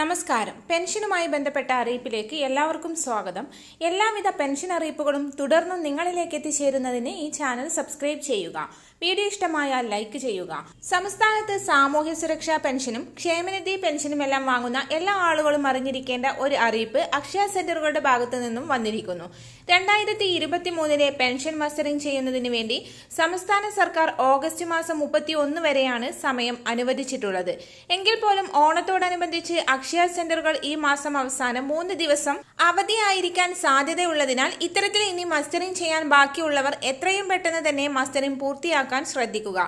നമസ്കാരം പെൻഷനുമായി ബന്ധപ്പെട്ട അറിയിപ്പിലേക്ക് എല്ലാവർക്കും സ്വാഗതം എല്ലാവിധ പെൻഷൻ അറിയിപ്പുകളും തുടർന്നും നിങ്ങളിലേക്ക് എത്തിച്ചേരുന്നതിന് ഈ ചാനൽ സബ്സ്ക്രൈബ് ചെയ്യുക വീഡിയോ ഇഷ്ടമായാൽ ലൈക്ക് ചെയ്യുക സംസ്ഥാനത്ത് സാമൂഹ്യ സുരക്ഷാ പെൻഷനും ക്ഷേമനിധി പെൻഷനും എല്ലാം വാങ്ങുന്ന എല്ലാ ആളുകളും അറിഞ്ഞിരിക്കേണ്ട ഒരു അറിയിപ്പ് അക്ഷയ സെന്ററുകളുടെ ഭാഗത്തു നിന്നും വന്നിരിക്കുന്നു രണ്ടായിരത്തി മൂന്നിലെ പെൻഷൻ മസ്റ്ററിംഗ് ചെയ്യുന്നതിന് വേണ്ടി സംസ്ഥാന സർക്കാർ ഓഗസ്റ്റ് മാസം മുപ്പത്തി ഒന്ന് വരെയാണ് സമയം അനുവദിച്ചിട്ടുള്ളത് എങ്കിൽ പോലും ഓണത്തോടനുബന്ധിച്ച് അക്ഷയ അക്ഷയ സെന്ററുകൾ ഈ മാസം അവസാനം മൂന്ന് ദിവസം അവധിയായിരിക്കാൻ സാധ്യതയുള്ളതിനാൽ ഇത്തരത്തിൽ ഇനി മസ്റ്ററിംഗ് ചെയ്യാൻ ബാക്കിയുള്ളവർ എത്രയും പെട്ടെന്ന് തന്നെ മസ്റ്ററിംഗ് പൂർത്തിയാക്കാൻ ശ്രദ്ധിക്കുക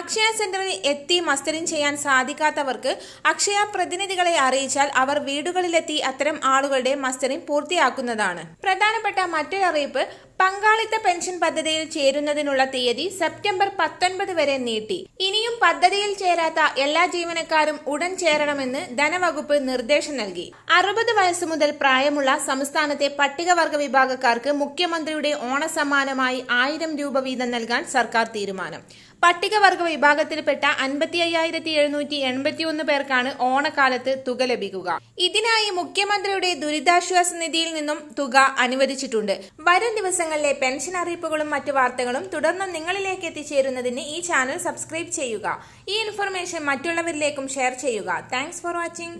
അക്ഷയ സെന്ററിൽ എത്തി മസ്റ്ററിംഗ് ചെയ്യാൻ സാധിക്കാത്തവർക്ക് അക്ഷയ പ്രതിനിധികളെ അറിയിച്ചാൽ അവർ വീടുകളിലെത്തി അത്തരം ആളുകളുടെ മസ്റ്ററിംഗ് പൂർത്തിയാക്കുന്നതാണ് പ്രധാനപ്പെട്ട മറ്റൊരു അറിയിപ്പ് പങ്കാളിത്ത പെൻഷൻ പദ്ധതിയിൽ ചേരുന്നതിനുള്ള തീയതി സെപ്റ്റംബർ പത്തൊൻപത് വരെ നീട്ടി ഇനിയും പദ്ധതിയിൽ ചേരാത്ത എല്ലാ ജീവനക്കാരും ഉടൻ ചേരണമെന്ന് ധനവകുപ്പ് നിർദ്ദേശം നൽകി അറുപത് വയസ്സ് മുതൽ പ്രായമുള്ള സംസ്ഥാനത്തെ പട്ടികവർഗ വിഭാഗക്കാർക്ക് മുഖ്യമന്ത്രിയുടെ ഓണസമ്മാനമായി ആയിരം രൂപ വീതം നൽകാൻ സർക്കാർ തീരുമാനം പട്ടികവർഗ വിഭാഗത്തിൽപ്പെട്ട അൻപത്തി അയ്യായിരത്തി എഴുന്നൂറ്റി എൺപത്തിയൊന്ന് പേർക്കാണ് ഓണക്കാലത്ത് തുക ലഭിക്കുക ഇതിനായി മുഖ്യമന്ത്രിയുടെ ദുരിതാശ്വാസ നിധിയിൽ നിന്നും തുക അനുവദിച്ചിട്ടുണ്ട് വരും ദിവസങ്ങളിലെ പെൻഷൻ അറിയിപ്പുകളും മറ്റു വാർത്തകളും തുടർന്ന് നിങ്ങളിലേക്ക് എത്തിച്ചേരുന്നതിന് ഈ ചാനൽ സബ്സ്ക്രൈബ് ചെയ്യുക ഈ ഇൻഫർമേഷൻ മറ്റുള്ളവരിലേക്കും ഷെയർ ചെയ്യുക താങ്ക്സ് ഫോർ വാച്ചിങ്